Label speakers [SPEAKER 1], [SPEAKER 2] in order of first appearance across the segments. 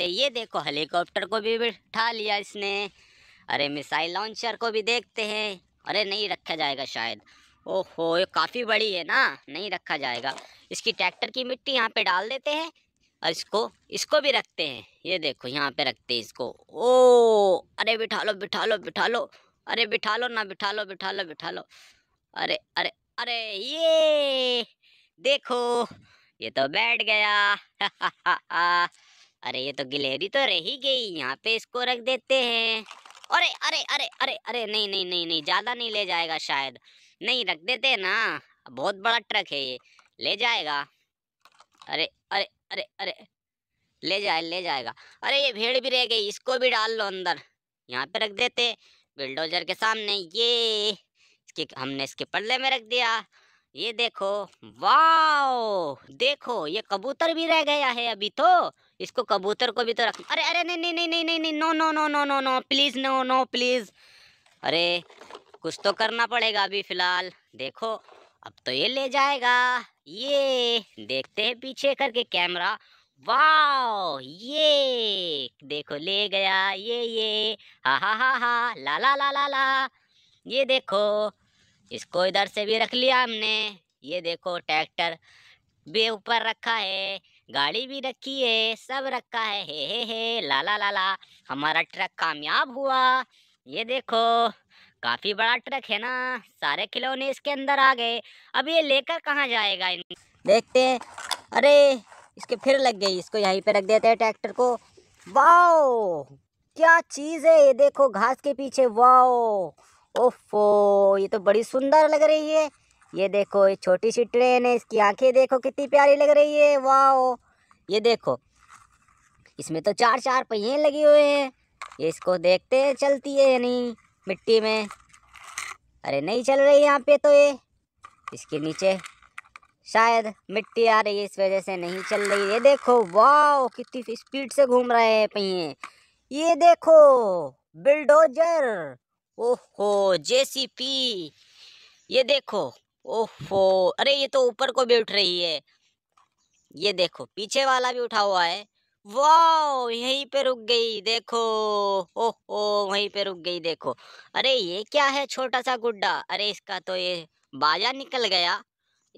[SPEAKER 1] सकते ये देखो हेलीकॉप्टर को भी बिठा लिया इसने अरे मिसाइल लॉन्चर को भी देखते हैं अरे नहीं रखा जाएगा शायद ओहो ये काफ़ी बड़ी है ना नहीं रखा जाएगा इसकी ट्रैक्टर की मिट्टी यहाँ पे डाल देते हैं और इसको इसको भी रखते हैं ये देखो यहाँ पे रखते हैं इसको ओ अरे बिठा लो बिठा लो बिठा लो अरे बिठा लो ना बिठा लो बिठा लो बिठा लो अरे अरे अरे ये देखो ये तो बैठ गया अरे ये तो गिलहरी तो रही गई यहाँ पे इसको रख देते हैं अरे अरे अरे अरे अरे नहीं नहीं नहीं नहीं ज़्यादा नहीं ले जाएगा शायद नहीं रख देते ना बहुत बड़ा ट्रक है ये ले जाएगा अरे अरे अरे अरे ले जाए ले जाएगा अरे ये भेड़ भी रह गई इसको भी डाल लो अंदर यहाँ पे रख देते बिल्डोजर के सामने ये इसके हमने इसके पल्ले में रख दिया ये देखो वाओ देखो ये कबूतर भी रह गया है अभी तो इसको कबूतर को भी तो रख अरे अरे नहीं नहीं नहीं नहीं नहीं नहीं no no no no no no please no no please अरे कुछ तो करना पड़ेगा अभी फ़िलहाल देखो अब तो ये ले जाएगा ये देखते हैं पीछे करके कैमरा वाह ये देखो ले गया ये ये हा हा हा हा ला ला ला ला ला ये देखो इसको इधर से भी रख लिया हमने ये देखो ट्रैक्टर भी ऊपर रखा है गाड़ी भी रखी है सब रखा है हे हे हे लाला लाला हमारा ट्रक कामयाब हुआ ये देखो काफ़ी बड़ा ट्रक है ना सारे खिलौने इसके अंदर आ गए अब ये लेकर कहाँ जाएगा इन देखते हैं अरे इसके फिर लग गई इसको यहीं पे रख देते हैं ट्रैक्टर को वाओ क्या चीज़ है ये देखो घास के पीछे वाओ ओफो ये तो बड़ी सुंदर लग रही है ये देखो ये छोटी सी ट्रेन है इसकी आंखें देखो कितनी प्यारी लग रही है वाह ये देखो इसमें तो चार चार पहिए लगे हुए हैं ये इसको देखते हैं चलती है या नहीं मिट्टी में अरे नहीं चल रही यहाँ पे तो ये इसके नीचे शायद मिट्टी आ रही है इस वजह से नहीं चल रही ये देखो वाह कितनी स्पीड से घूम रहे हैं पहिए ये देखो बिल्डोजर ओहो जेसीपी ये देखो ओहो अरे ये तो ऊपर को भी उठ रही है ये देखो पीछे वाला भी उठा हुआ है वाह यहीं पे रुक गई देखो ओहो वहीं पे रुक गई देखो अरे ये क्या है छोटा सा गुड्डा अरे इसका तो ये बाजा निकल गया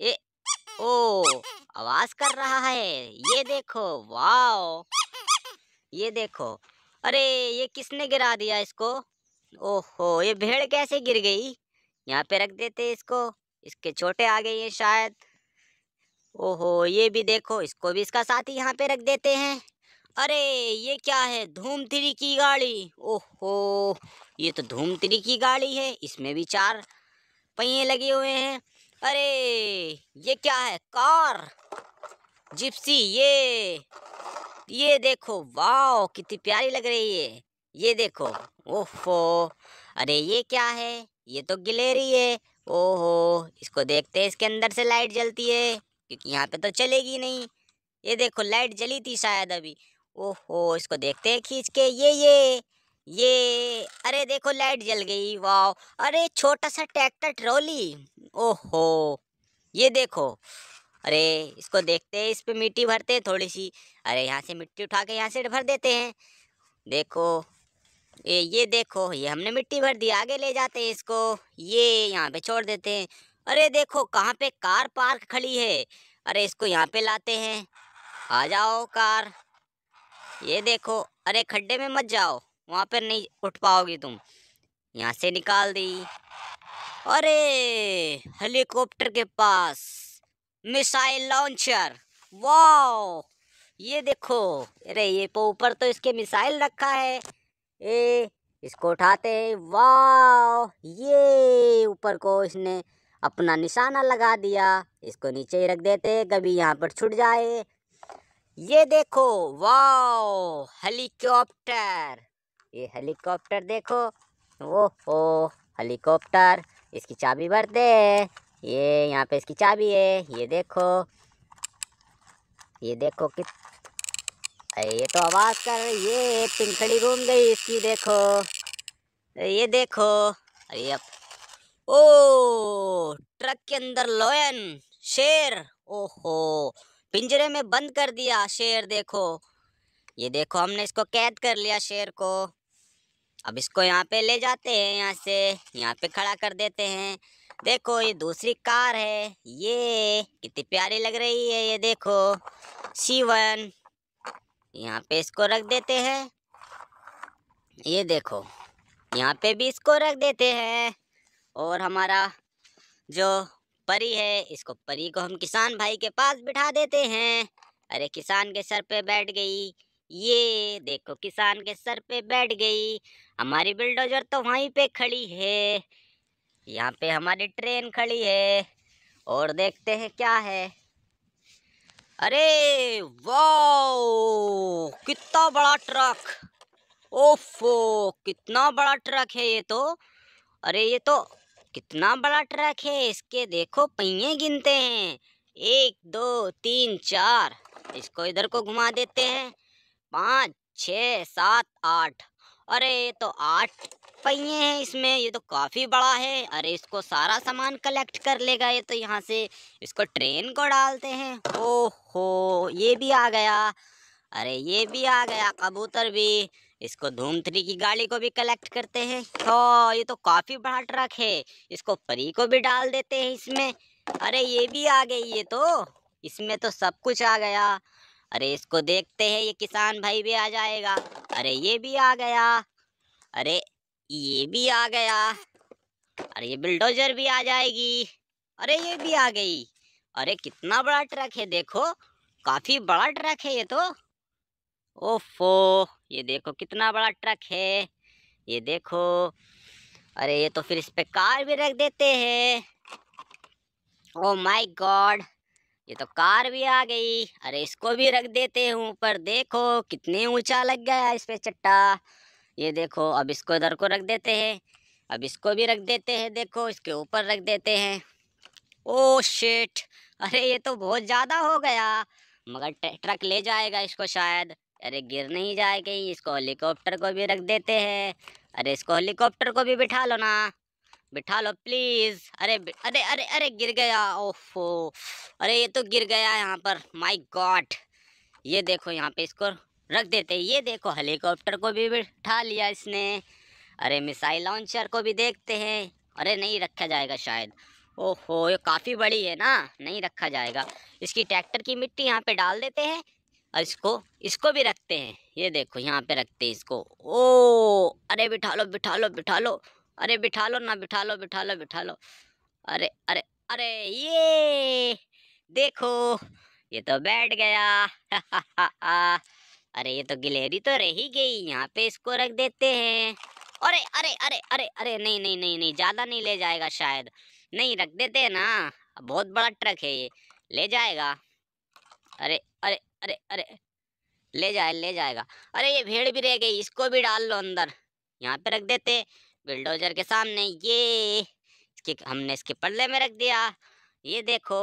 [SPEAKER 1] ये ओ आवाज कर रहा है ये देखो वाह ये देखो अरे ये किसने गिरा दिया इसको ओहो ये भेड़ कैसे गिर गई यहाँ पे रख देते इसको इसके छोटे आ गए हैं शायद ओहो ये भी देखो इसको भी इसका साथी यहाँ पे रख देते हैं अरे ये क्या है धूम थ्री की गाड़ी ओहो ये तो धूम थ्री की गाड़ी है इसमें भी चार पहिए लगे हुए हैं अरे ये क्या है कार जिप्सी ये ये देखो वाह कितनी प्यारी लग रही है ये देखो ओहो अरे ये क्या है ये तो गिलेरी है ओहो इसको देखते हैं इसके अंदर से लाइट जलती है क्योंकि यहाँ पे तो चलेगी नहीं ये देखो लाइट जली थी शायद अभी ओहो इसको देखते हैं खींच के ये ये ये अरे देखो लाइट जल गई वाह अरे छोटा सा ट्रैक्टर ट्रॉली ओहो ये देखो अरे इसको देखते हैं इस पर मिट्टी भरते हैं थोड़ी सी अरे यहाँ से मिट्टी उठा के यहाँ से भर देते हैं देखो ये ये देखो ये हमने मिट्टी भर दी आगे ले जाते हैं इसको ये यहाँ पे छोड़ देते हैं अरे देखो कहाँ पे कार पार्क खड़ी है अरे इसको यहाँ पे लाते हैं आ जाओ कार ये देखो अरे खड्डे में मत जाओ वहाँ पर नहीं उठ पाओगी तुम यहाँ से निकाल दी अरे हेलीकॉप्टर के पास मिसाइल लॉन्चर वाओ ये देखो अरे ये तो ऊपर तो इसके मिसाइल रखा है ए इसको उठाते हैं वाह ये ऊपर को इसने अपना निशाना लगा दिया इसको नीचे ही रख देते कभी यहाँ पर छुट जाए ये देखो वाह हेलीकॉप्टर ये हेलीकॉप्टर देखो ओहो हेलीकॉप्टर इसकी चाबी भरते हैं ये यहाँ पे इसकी चाबी है ये देखो ये देखो कित ये तो आवाज़ कर रही है पिंखड़ी घूम गई इसकी देखो ये देखो अरे अब ओ ट्रक के अंदर लोयन शेर ओहो पिंजरे में बंद कर दिया शेर देखो ये देखो हमने इसको कैद कर लिया शेर को अब इसको यहाँ पे ले जाते हैं यहाँ से यहाँ पे खड़ा कर देते हैं देखो ये दूसरी कार है ये कितनी प्यारी लग रही है ये देखो सीवन यहाँ पे इसको रख देते हैं ये देखो यहाँ पे भी इसको रख देते हैं और हमारा जो परी है इसको परी को हम किसान भाई के पास बिठा देते हैं अरे किसान के सर पे बैठ गई ये देखो किसान के सर पे बैठ गई हमारी बिल्डोजर तो वहीं पे खड़ी है यहाँ पे हमारी ट्रेन खड़ी है और देखते हैं क्या है अरे वाओ कितना बड़ा ट्रक ओफो कितना बड़ा ट्रक है ये तो अरे ये तो कितना बड़ा ट्रक है इसके देखो पहिए गिनते हैं एक दो तीन चार इसको इधर को घुमा देते हैं पाँच छ सात आठ अरे ये तो आठ पहिए हैं इसमें ये तो काफ़ी बड़ा है अरे इसको सारा सामान कलेक्ट कर लेगा ये तो यहाँ से इसको ट्रेन को डालते हैं ओ हो ये भी आ गया अरे ये भी आ गया कबूतर भी इसको धूम थ्री की गाड़ी को भी कलेक्ट करते हैं तो ये तो काफ़ी बड़ा ट्रक है इसको परी को भी डाल देते हैं इसमें अरे ये भी आ गई ये तो इसमें तो सब कुछ आ गया अरे इसको देखते हैं ये किसान भाई भी आ जाएगा अरे ये भी आ गया अरे ये भी आ गया अरे ये बिल्डोजर भी आ जाएगी अरे ये भी आ गई अरे कितना बड़ा ट्रक है देखो काफी बड़ा ट्रक है ये तो ओफो ये देखो कितना बड़ा ट्रक है ये देखो अरे ये तो फिर इस पे कार भी रख देते हैं ओ माय गॉड ये तो कार भी आ गई अरे इसको भी रख देते हैं ऊपर देखो कितने ऊंचा लग गया इस पे चट्टा ये देखो अब इसको इधर को रख देते हैं अब इसको भी रख देते हैं देखो इसके ऊपर रख देते हैं ओ शेट अरे ये तो बहुत ज़्यादा हो गया मगर ट्रक ले जाएगा इसको शायद अरे गिर नहीं जाएगी इसको हेलीकॉप्टर को भी रख देते हैं अरे इसको हेलीकॉप्टर को भी बिठा लो ना बिठा लो प्लीज अरे अरे अरे अरे गिर गया ओफो अरे ये तो गिर गया यहाँ पर माय गॉड ये देखो यहाँ पे इसको रख देते ये देखो हेलीकॉप्टर को भी बिठा लिया इसने अरे मिसाइल लॉन्चर को भी देखते हैं अरे नहीं रखा जाएगा शायद ओहो ये काफ़ी बड़ी है ना नहीं रखा जाएगा इसकी ट्रैक्टर की मिट्टी यहाँ पर डाल देते हैं और इसको इसको भी रखते हैं ये देखो यहाँ पे रखते हैं इसको ओ अरे बिठा लो बिठा लो बिठा लो अरे बिठा लो ना बिठा लो बिठा लो बिठा लो अरे अरे अरे ये देखो ये तो बैठ गया अरे ये तो गिलहरी तो रह ही गई यहाँ पे इसको रख देते हैं अरे अरे अरे अरे अरे नहीं नहीं नहीं नहीं ज़्यादा नहीं ले जाएगा शायद नहीं रख देते ना बहुत बड़ा ट्रक है ये ले जाएगा अरे अरे अरे अरे ले जाए ले जाएगा अरे ये भेड़ भी रह गई इसको भी डाल लो अंदर यहाँ पे रख देते बुलडोजर के सामने ये इसके हमने इसके पल्ले में रख दिया ये देखो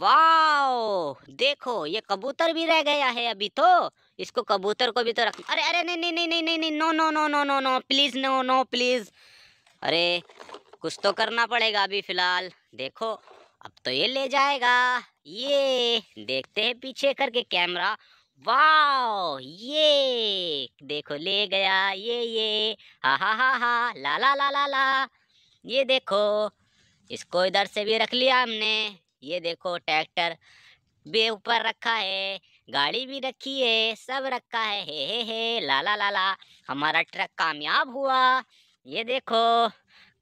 [SPEAKER 1] वाओ देखो ये कबूतर भी रह गया है अभी तो इसको कबूतर को भी तो रख अरे अरे नहीं नहीं नहीं नहीं नहीं नहीं no no no no no no please no no please अरे कुछ तो करना पड़ेगा अभी फ़िलहाल देखो अब तो ये ले जाएगा ये देखते हैं पीछे करके कैमरा वाओ ये देखो ले गया ये ये हा हा हा हा ला ला ला ला ला ये देखो इसको इधर से भी रख लिया हमने ये देखो ट्रैक्टर भी ऊपर रखा है गाड़ी भी रखी है सब रखा है हे हे हे ला ला ला ला हमारा ट्रक कामयाब हुआ ये देखो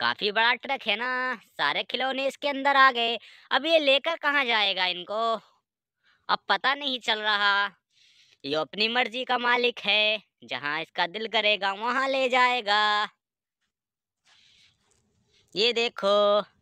[SPEAKER 1] काफ़ी बड़ा ट्रक है ना सारे खिलौने इसके अंदर आ गए अब ये लेकर कहाँ जाएगा इनको अब पता नहीं चल रहा ये अपनी मर्जी का मालिक है जहाँ इसका दिल करेगा वहाँ ले जाएगा ये देखो